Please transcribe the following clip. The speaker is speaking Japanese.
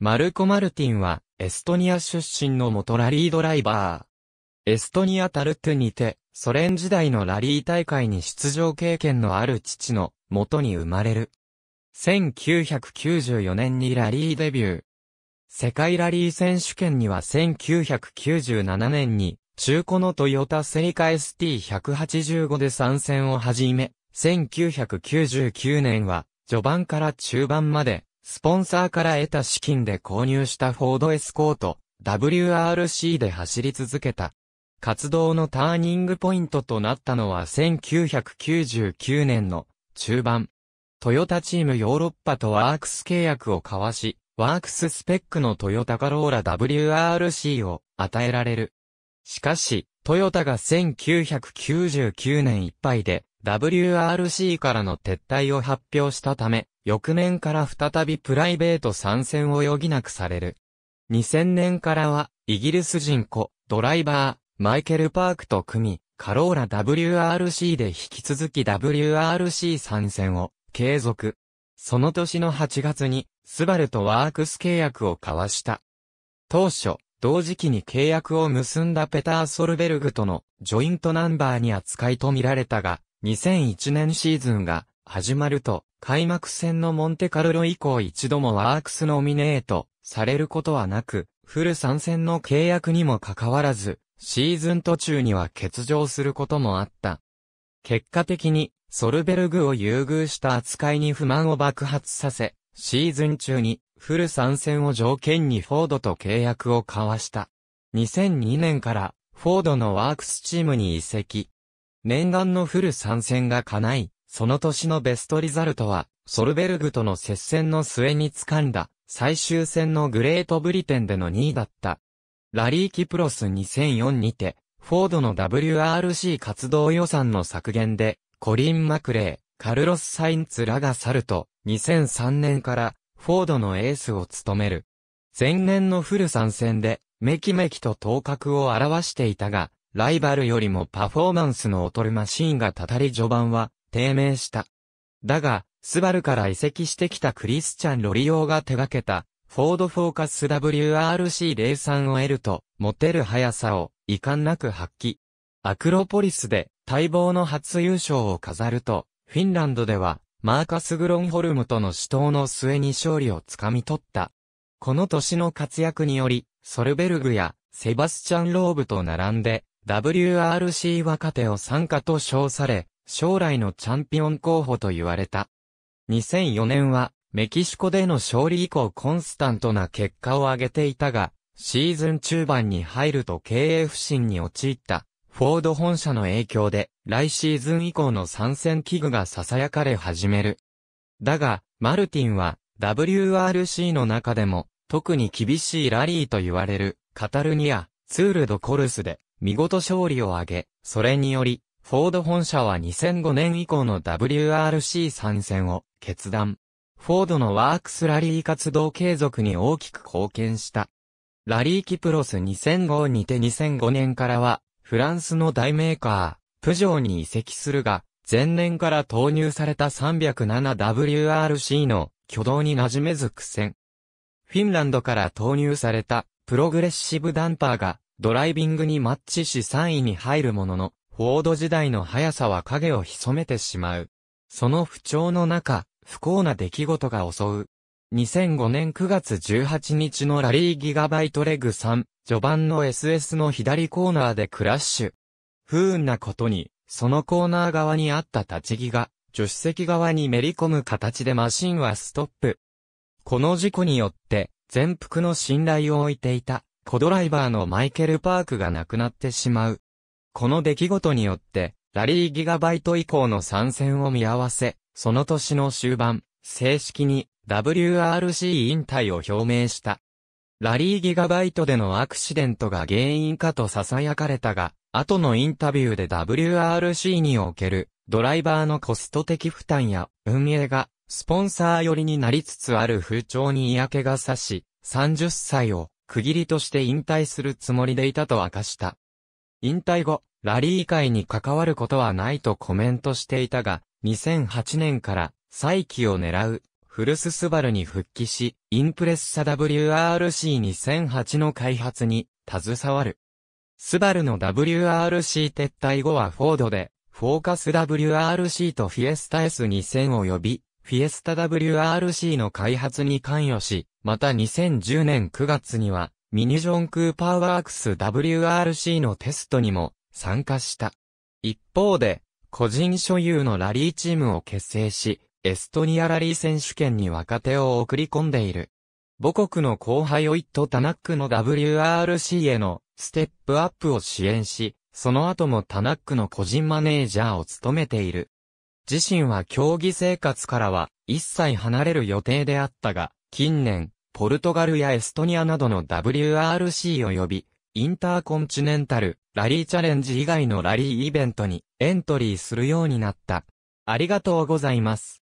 マルコ・マルティンは、エストニア出身の元ラリードライバー。エストニア・タルトゥにて、ソ連時代のラリー大会に出場経験のある父の元に生まれる。1994年にラリーデビュー。世界ラリー選手権には1997年に、中古のトヨタセリカ ST185 で参戦を始め、1999年は、序盤から中盤まで、スポンサーから得た資金で購入したフォードエスコート、WRC で走り続けた。活動のターニングポイントとなったのは1999年の中盤。トヨタチームヨーロッパとワークス契約を交わし、ワークススペックのトヨタカローラ WRC を与えられる。しかし、トヨタが1999年いっぱいで WRC からの撤退を発表したため、翌年から再びプライベート参戦を余儀なくされる。2000年からは、イギリス人子、ドライバー、マイケル・パークと組み、カローラ WRC で引き続き WRC 参戦を継続。その年の8月に、スバルとワークス契約を交わした。当初、同時期に契約を結んだペター・ソルベルグとのジョイントナンバーに扱いと見られたが、2001年シーズンが始まると、開幕戦のモンテカルロ以降一度もワークスノミネートされることはなく、フル参戦の契約にもかかわらず、シーズン途中には欠場することもあった。結果的に、ソルベルグを優遇した扱いに不満を爆発させ、シーズン中にフル参戦を条件にフォードと契約を交わした。2002年からフォードのワークスチームに移籍。念願のフル参戦が叶い、その年のベストリザルトは、ソルベルグとの接戦の末に掴んだ、最終戦のグレートブリテンでの2位だった。ラリー・キプロス2004にて、フォードの WRC 活動予算の削減で、コリン・マクレー、カルロス・サインツらが去ると、2003年から、フォードのエースを務める。前年のフル参戦で、メキメキと頭角を表していたが、ライバルよりもパフォーマンスの劣るマシーンがたたり序盤は、低迷した。だが、スバルから移籍してきたクリスチャン・ロリオが手掛けた、フォードフォーカス WRC03 を得ると、持てる速さを遺憾なく発揮。アクロポリスで待望の初優勝を飾ると、フィンランドでは、マーカス・グロンホルムとの死闘の末に勝利をつかみ取った。この年の活躍により、ソルベルグやセバスチャン・ローブと並んで、WRC 若手を参加と称され、将来のチャンピオン候補と言われた。2004年は、メキシコでの勝利以降コンスタントな結果を上げていたが、シーズン中盤に入ると経営不振に陥ったフォード本社の影響で来シーズン以降の参戦器具が囁かれ始める。だが、マルティンは WRC の中でも特に厳しいラリーと言われるカタルニア、ツールドコルスで見事勝利を挙げ、それによりフォード本社は2005年以降の WRC 参戦を決断。フォードのワークスラリー活動継続に大きく貢献した。ラリーキプロス2005にて2005年からは、フランスの大メーカー、プジョーに移籍するが、前年から投入された 307WRC の挙動に馴染めず苦戦。フィンランドから投入されたプログレッシブダンパーがドライビングにマッチし3位に入るものの、フォード時代の速さは影を潜めてしまう。その不調の中、不幸な出来事が襲う。2005年9月18日のラリーギガバイトレグ3、序盤の SS の左コーナーでクラッシュ。不運なことに、そのコーナー側にあった立ち木が、助手席側にめり込む形でマシンはストップ。この事故によって、全幅の信頼を置いていた、コドライバーのマイケル・パークが亡くなってしまう。この出来事によって、ラリーギガバイト以降の参戦を見合わせ、その年の終盤、正式に WRC 引退を表明した。ラリーギガバイトでのアクシデントが原因かと囁かれたが、後のインタビューで WRC におけるドライバーのコスト的負担や運営がスポンサー寄りになりつつある風潮に嫌気がさし、30歳を区切りとして引退するつもりでいたと明かした。引退後、ラリー界に関わることはないとコメントしていたが、2008年から再起を狙うフルススバルに復帰し、インプレッサ WRC2008 の開発に携わる。スバルの WRC 撤退後はフォードで、フォーカス WRC とフィエスタ S2000 及び、フィエスタ WRC の開発に関与し、また2010年9月には、ミニジョン・クーパーワークス WRC のテストにも参加した。一方で、個人所有のラリーチームを結成し、エストニアラリー選手権に若手を送り込んでいる。母国の後輩オイット・タナックの WRC へのステップアップを支援し、その後もタナックの個人マネージャーを務めている。自身は競技生活からは一切離れる予定であったが、近年、ポルトガルやエストニアなどの WRC 及び、インターコンチネンタル、ラリーチャレンジ以外のラリーイベントにエントリーするようになった。ありがとうございます。